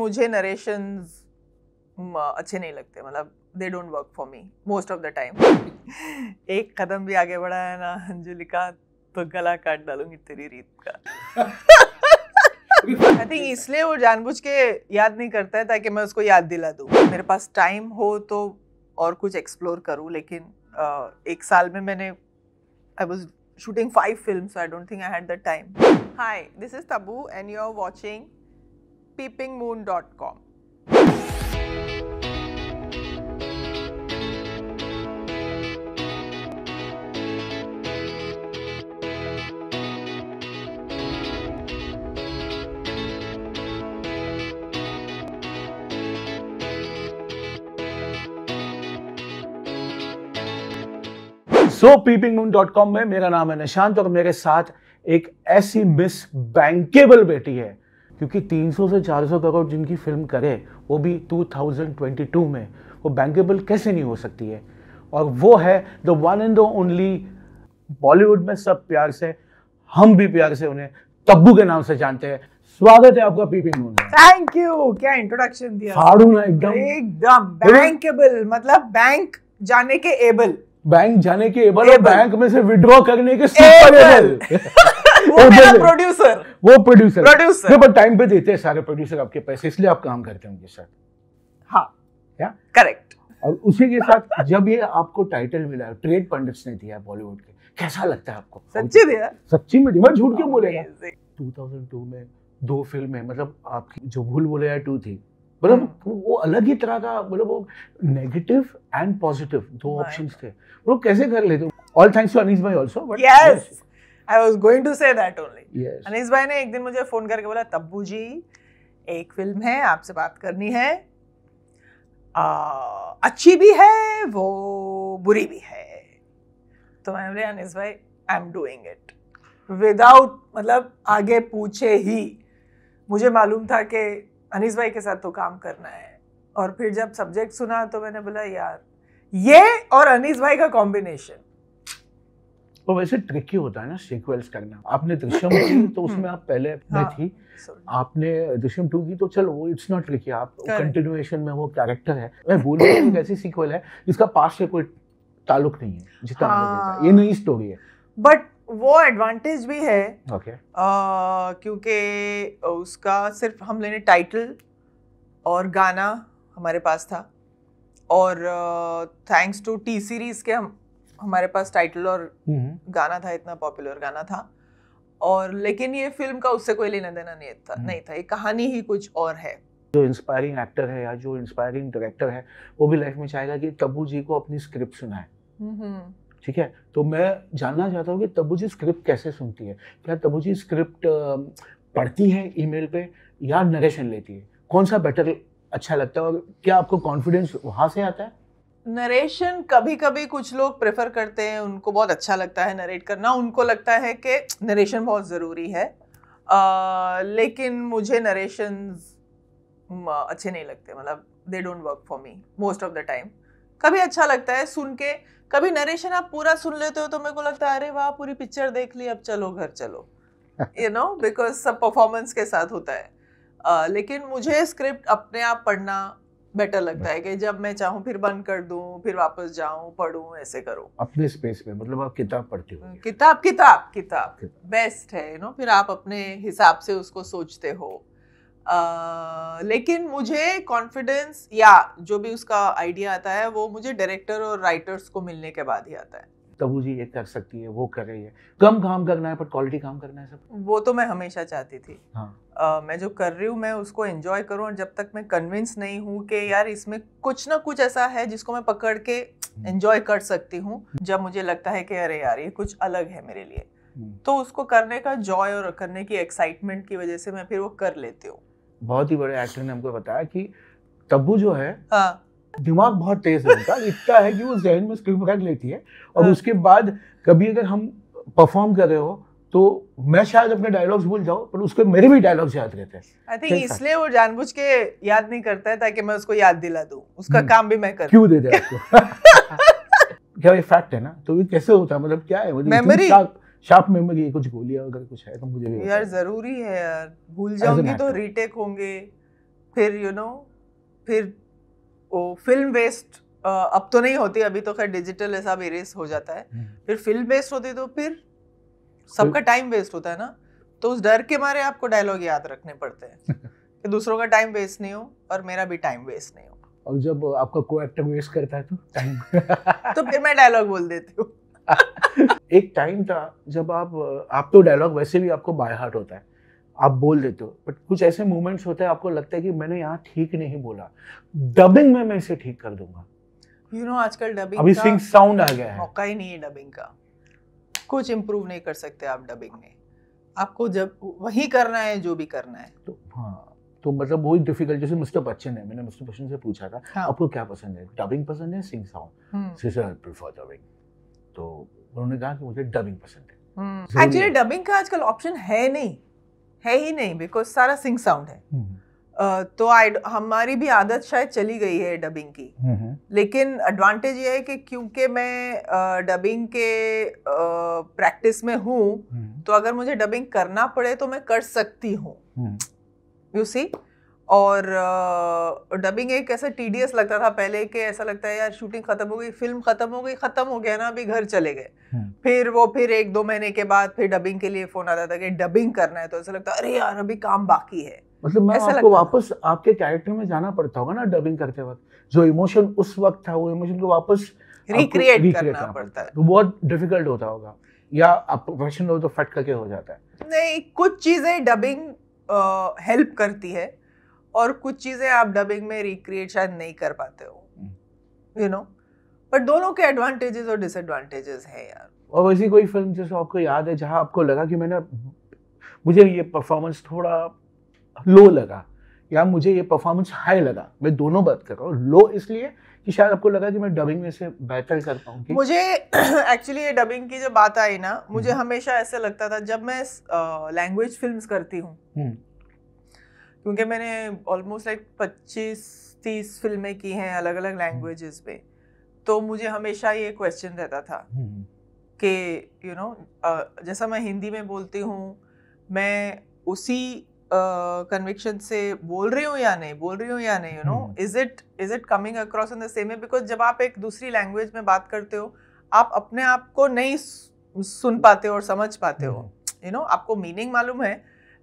मुझे नरेशन अच्छे नहीं लगते मतलब they don't work for me most of the time एक कदम भी आगे बढ़ाया ना अंजुलिका तो गला काट डालूंगी तेरी रीत का आई थिंक इसलिए वो जानबूझ के याद नहीं करता है ताकि मैं उसको याद दिला दूँ मेरे पास टाइम हो तो और कुछ एक्सप्लोर करूँ लेकिन uh, एक साल में मैंने I was shooting five film I don't think I had the time hi this is Tabu and you are watching peepingmoon.com. So peeping में मेरा नाम है निशांत और मेरे साथ एक ऐसी मिस बैंकेबल बेटी है क्योंकि 300 से 400 करोड़ जिनकी फिल्म करे वो भी 2022 में वो बैंकेबल कैसे नहीं हो सकती है और वो है the one and only Bollywood में सब प्यार से हम भी प्यार से उन्हें तब्बू के नाम से जानते हैं स्वागत है आपका पीपी मून थैंक यू क्या इंट्रोडक्शन दिया फाड़ू ना एकदम एकदम बैंकेबल मतलब बैंक जाने के एबल बैंक जाने के एबल, एबल। और बैंक में से विड्रॉ करने के सुपर एबल, एबल। वो मेरा प्रोड्यूसर वो प्रोड्यूसर प्रोड्यूसर बट टाइम पे देते हैं सारे प्रोड्यूसर आपके पैसे इसलिए आप काम करते हैं उनके साथ हाँ क्या करेक्ट और उसी के साथ जब ये आपको टाइटल मिला ट्रेड पंडित ने दिया बॉलीवुड के कैसा लगता है आपको सच्ची दिया सच्ची में मैं झूठ क्यों बोलेगा 2002 में दो फिल्म है मतलब आपकी जो भूल बोले टू थी मतलब हाँ। वो अलग ही तरह का मतलब वो नेगेटिव एंड पॉजिटिव दो ऑप्शंस थे वो कैसे कर लेते all thanks to Anees bhai also but yes I was going to say that only Anis भाई ने एक दिन मुझे फोन करके बोला तब्बू जी एक फिल्म है आपसे बात करनी है आ, अच्छी भी है वो बुरी भी है तो मैंने बोले Anis bhai I am doing it without मतलब आगे पूछे ही मुझे मालूम था कि अनिस भाई के साथ तो काम करना है और फिर जब सब्जेक्ट सुना तो मैंने बोला यार ये और अनिस भाई का कॉम्बिनेशन तो वैसे ट्रिकी होता है ना सीक्वेंस करना आपने दृश्यम तो उसमें आप पहले हाँ, थी आपने दृश्यम टू की तो चलो वो इट्स नॉट ट्रिकी आप कंटिन्यूएशन में वो कैरेक्टर है मैं बोल रहा हूँ ऐसी सीक्वल है जिसका पास से कोई ताल्लुक नहीं है जितना हाँ, ये नई स्टोरी है बट वो एडवांटेज भी है okay. क्योंकि उसका सिर्फ हम लेने टाइटल और गाना हमारे पास था और थैंक्स टू टी सीरीज के हम हमारे पास टाइटल और हम्म। गाना था इतना पॉपुलर गाना था और लेकिन ये फिल्म का उससे कोई लेना देना नहीं था हम्म। नहीं था ये कहानी ही कुछ और है जो इंस्पायरिंग एक्टर है या जो इंस्पायरिंग डायरेक्टर है वो भी लाइफ में चाहेगा कि तब्बू जी को अपनी स्क्रिप्ट सुनाए हम्म, ठीक है तो मैं जानना चाहता हूँ कि तब्बू जी स्क्रिप्ट कैसे सुनती है क्या तब्बू जी स्क्रिप्ट पढ़ती है ईमेल पे या नरेशन लेती है कौन सा बेटर अच्छा लगता है और क्या आपको कॉन्फिडेंस वहाँ से आता है नरेशन कभी कभी कुछ लोग प्रेफर करते हैं उनको बहुत अच्छा लगता है नरेट करना उनको लगता है कि नरेशन बहुत ज़रूरी है आ, लेकिन मुझे नरेशन अच्छे नहीं लगते मतलब they don't work for me most of the time कभी अच्छा लगता है सुन के कभी नरेशन आप पूरा सुन लेते हो तो मेरे को लगता है अरे वाह पूरी पिक्चर देख ली अब चलो घर चलो यू नो बिकॉज सब परफॉर्मेंस के साथ होता है आ, लेकिन मुझे स्क्रिप्ट अपने आप पढ़ना बेटर लगता है कि जब मैं चाहूँ फिर बंद कर दूँ फिर वापस जाऊँ पढ़ूँ ऐसे करो अपने स्पेस में मतलब आप किताब पढ़ते हो हम्म, किताब किताब किताब बेस्ट है यू नो फिर आप अपने हिसाब से उसको सोचते हो आ, लेकिन मुझे कॉन्फिडेंस या जो भी उसका आइडिया आता है वो मुझे डायरेक्टर और राइटर्स को मिलने के बाद ही आता है तबू जी ये कर सकती है वो कर रही है कम काम करना है पर क्वालिटी काम करना है सब वो तो मैं हमेशा चाहती थी हाँ। Uh, मैं जो कर रही हूँ मैं उसको एंजॉय करूँ और जब तक मैं कन्विंस नहीं हूँ कि यार इसमें कुछ ना कुछ ऐसा है जिसको मैं पकड़ के एंजॉय हम्म। कर सकती हूँ जब मुझे लगता है कि अरे यार ये कुछ अलग है मेरे लिए हम्म। तो उसको करने का जॉय और करने की एक्साइटमेंट की वजह से मैं फिर वो कर लेती हूँ बहुत ही बड़े एक्टर ने हमको बताया कि तब्बू जो है हाँ दिमाग बहुत तेज है उनका इतना है कि वो जहन में स्क्रिप्ट रख लेती है और हाँ। उसके बाद कभी अगर हम परफॉर्म कर रहे हो तो मैं शायद अपने डायलॉग्स भूल जाऊँ पर उसके मेरे भी डायलॉग्स याद रहते हैं आई थिंक इसलिए वो जानबूझ के याद नहीं करता है ताकि मैं उसको याद दिला दूँ उसका हम्म। काम भी मैं कर क्यों दे दिया आपको क्या ये फैक्ट है ना तो ये कैसे होता है मतलब क्या है मतलब मेमोरी शार्प मेमोरी कुछ गोलियां वगैरह कुछ है तो मुझे भी यार जरूरी है यार भूल जाऊंगी तो रीटेक होंगे फिर यू नो फिर वो फिल्म वेस्ट अब तो नहीं होती अभी तो खैर डिजिटल ऐसा इरेज हो जाता है हम्म। फिर फिल्म वेस्ट होती तो फिर सबका टाइम वेस्ट होता है ना तो उस डर के मारे आपको डायलॉग याद रखने पड़ते हैं कि दूसरों का टाइम वेस्ट नहीं हो और मेरा भी टाइम वेस्ट नहीं हो और जब आपका को एक्टर वेस्ट करता है तो टाइम तो फिर मैं डायलॉग बोल देती हूँ एक टाइम था जब आप आप तो डायलॉग वैसे भी आपको बाय हार्ट होता है आप बोल देते हो बट कुछ ऐसे मोमेंट्स होते हैं आपको लगता है कि मैंने यहाँ ठीक नहीं बोला डबिंग में मैं इसे ठीक कर दूंगा यू नो आजकल डबिंग अभी सिंग साउंड आ गया है मौका ही नहीं है डबिंग का कुछ इम्प्रूव नहीं कर सकते आप डबिंग में आपको जब वही करना है जो भी करना है तो हाँ तो मतलब वही डिफिकल्ट जैसे मिस्टर बच्चन है मैंने मिस्टर बच्चन से पूछा था हाँ. आपको क्या पसंद है डबिंग पसंद है sync sound sir prefer dubbing तो उन्होंने कहा कि मुझे डबिंग पसंद है एक्चुअली हम्म। डबिंग का आजकल ऑप्शन है नहीं है ही नहीं बिकॉज सारा सिंग साउंड है हम्म। तो आई हमारी भी आदत शायद चली गई है डबिंग की हम्म, हम्म। लेकिन एडवांटेज ये है कि क्योंकि मैं डबिंग के प्रैक्टिस में हूँ हम्म। तो अगर मुझे डबिंग करना पड़े तो मैं कर सकती हूँ यू सी और डबिंग एक ऐसा टीडियस लगता था पहले कि ऐसा लगता है यार शूटिंग खत्म हो गई फिल्म खत्म हो गई खत्म हो गया ना अभी घर चले गए फिर वो फिर एक दो महीने के बाद फिर डबिंग के लिए फोन आता था कि डबिंग करना है तो ऐसा लगता है अरे यार अभी काम बाकी है मतलब मैं आपको वापस आपके कैरेक्टर में जाना पड़ता होगा ना डबिंग करते वक्त जो इमोशन उस वक्त था वो इमोशन को वापस रिक्रिएट करना पड़ता है तो बहुत डिफिकल्ट होता होगा या आप प्रोफेशनल हो तो फट करके हो जाता है नहीं कुछ चीज़ें डबिंग हेल्प करती है और कुछ चीज़ें आप डबिंग में रिक्रिएट शायद नहीं कर पाते हो यू नो बट दोनों के एडवांटेजेस और डिसएडवांटेजेस हैं यार और वैसी कोई फिल्म जैसे आपको याद है जहां आपको लगा कि मैंने मुझे ये परफॉर्मेंस थोड़ा लो लगा या मुझे ये परफॉर्मेंस हाई लगा मैं दोनों बात कर रहा हूँ लो इसलिए कि शायद आपको लगा कि मैं डबिंग में से बेहतर कर पाऊँ मुझे एक्चुअली ये डबिंग की जब बात आई ना हम्म। मुझे हमेशा ऐसे लगता था जब मैं लैंग्वेज फिल्म करती हूँ हम्म। क्योंकि मैंने ऑलमोस्ट लाइक पच्चीस तीस फिल्में की हैं अलग अलग लैंग्वेजेस पे तो मुझे हमेशा ये क्वेश्चन रहता था हम्म। कि यू नो जैसा मैं हिंदी में बोलती हूँ मैं उसी कन्विक्शन से बोल रही हूँ या नहीं बोल रही हूँ या नहीं you know is it is it coming across in the same way because जब आप एक दूसरी लैंग्वेज में बात करते हो आप अपने आप को नहीं सुन पाते हो और समझ पाते हो यू हम्म। नो आपको मीनिंग मालूम है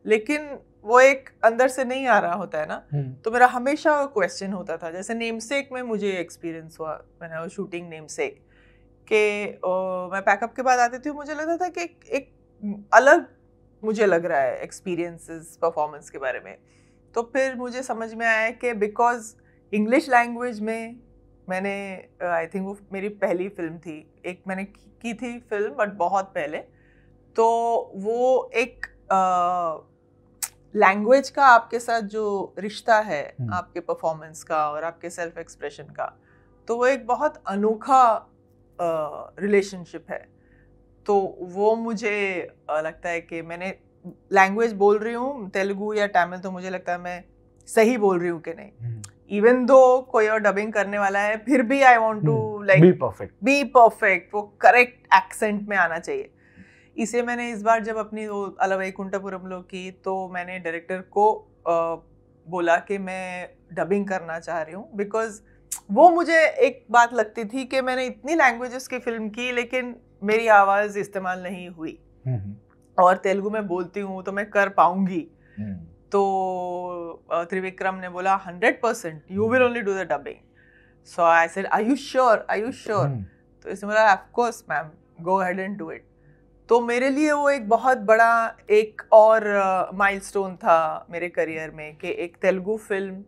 लेकिन वो एक अंदर से नहीं आ रहा होता है ना हम्म। तो मेरा हमेशा क्वेश्चन होता था जैसे नेमसेक में मुझे एक्सपीरियंस हुआ मैंने शूटिंग नेमसेक के ओ, मैं पैकअप के बाद आती थी मुझे लगता था कि एक अलग मुझे लग रहा है एक्सपीरियंसेस परफॉर्मेंस के बारे में तो फिर मुझे समझ में आया कि बिकॉज इंग्लिश लैंग्वेज में मैंने आई uh, थिंक वो मेरी पहली फिल्म थी एक मैंने की थी फिल्म बट बहुत पहले तो वो एक लैंग्वेज uh, का आपके साथ जो रिश्ता है hmm. आपके परफॉर्मेंस का और आपके सेल्फ एक्सप्रेशन का तो वो एक बहुत अनोखा रिलेशनशिप uh, है तो वो मुझे लगता है कि मैंने लैंग्वेज बोल रही हूँ तेलुगु या तमिल तो मुझे लगता है मैं सही बोल रही हूँ कि नहीं इवन हम्म। दो कोई और डबिंग करने वाला है फिर भी I want to like be perfect be perfect वो करेक्ट एक्सेंट में आना चाहिए इसे मैंने इस बार जब अपनी वो कुंटापुरम लोग की तो मैंने डायरेक्टर को आ, बोला कि मैं डबिंग करना चाह रही हूँ बिकॉज वो मुझे एक बात लगती थी कि मैंने इतनी लैंग्वेजेस की फिल्म की लेकिन मेरी आवाज़ इस्तेमाल नहीं हुई हम्म, हम्म। और तेलुगु में बोलती हूँ तो मैं कर पाऊंगी हम्म। तो त्रिविक्रम ने बोला hundred percent you will only do the dubbing so I said I you sure I you sure तो इसने बोला of course ma'am go head and do it तो मेरे लिए वो एक बहुत बड़ा एक और माइलस्टोन uh, था मेरे करियर में कि एक तेलुगु फिल्म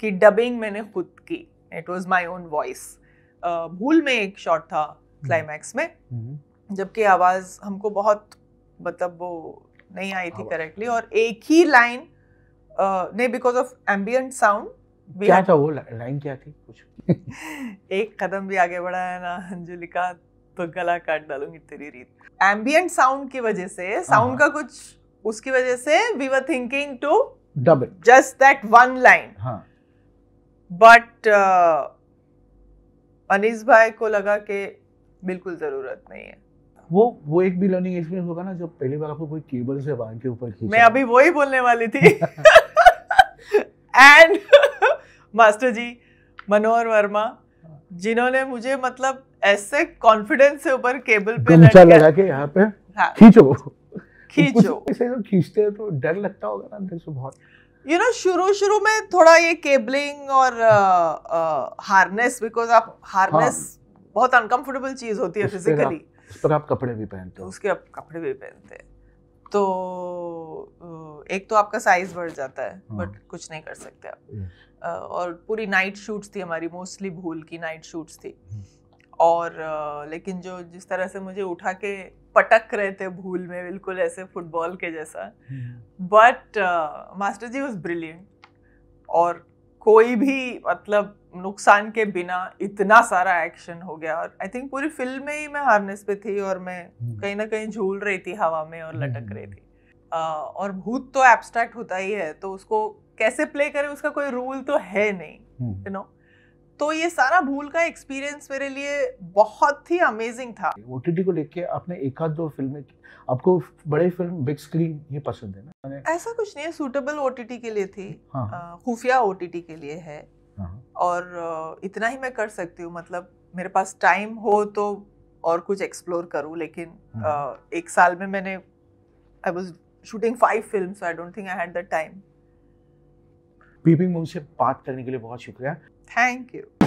की डबिंग मैंने खुद की it was my own voice भूल में एक शॉट था क्लाइमैक्स हम्म। में हम्म। जबकि आवाज़ हमको बहुत मतलब वो नहीं आई थी करेक्टली और एक ही लाइन ने बिकॉज ऑफ एम्बियंट साउंड क्या था वो लाइन क्या थी कुछ एक कदम भी आगे बढ़ाया ना अंजुलिका तो गला काट डालूंगी तेरी रीत एम्बियंट साउंड की वजह से साउंड हाँ। का कुछ उसकी वजह से we were thinking to dub it just that one line but Anis भाई को लगा कि बिल्कुल ज़रूरत नहीं है वो वो एक भी लर्निंग एक्सपीरियंस होगा ना जब पहली बार आपको कोई केबल से बांध के ऊपर मैं अभी वही बोलने वाली थी एंड मास्टर जी मनोहर वर्मा जिन्होंने मुझे मतलब ऐसे कॉन्फिडेंस से ऊपर केबल पे लटका लगा के यहाँ पे हाँ। खींचो खींचो खींचते हैं तो डर लगता होगा ना अंदर से बहुत यू नो शुरू शुरू में थोड़ा ये केबलिंग और हार्नेस बिकॉज आप हार्नेस बहुत अनकंफर्टेबल चीज़ होती है फिजिकली उस पर आप कपड़े भी पहनते हो उसके आप कपड़े भी पहनते हैं तो एक तो आपका साइज बढ़ जाता है बट हाँ। कुछ नहीं कर सकते आप और पूरी नाइट शूट्स थी हमारी मोस्टली भूल की नाइट शूट्स थी hmm। और लेकिन जो जिस तरह से मुझे उठा के पटक रहे थे भूल में बिल्कुल ऐसे फुटबॉल के जैसा but hmm। Master ji was brilliant और कोई भी मतलब नुकसान के बिना इतना सारा एक्शन हो गया और आई थिंक पूरी फिल्म में ही मैं हार्नेस पे थी और मैं हम्म। कहीं ना कहीं झूल रही थी हवा में और लटक हम्म। रही थी और भूत तो एब्स्ट्रैक्ट होता ही है तो उसको कैसे प्ले करें उसका कोई रूल तो है नहीं you hmm. Know you know? तो ये सारा भूल का एक्सपीरियंस मेरे लिए बहुत ही अमेजिंग था ओ को लेके आपने एक आध दो फिल्में की आपको बड़े फिल्म बिग स्क्रीन ये पसंद है ना ऐसा कुछ नहीं है सूटेबल ओ के लिए थी हाँ। खुफिया ओ के लिए है हाँ। और इतना ही मैं कर सकती हूँ मतलब मेरे पास टाइम हो तो और कुछ एक्सप्लोर करूँ लेकिन हाँ। एक साल में मैंने I was shooting five film I don't think I had the time peeping moon से बात करने के लिए बहुत शुक्रिया Thank you.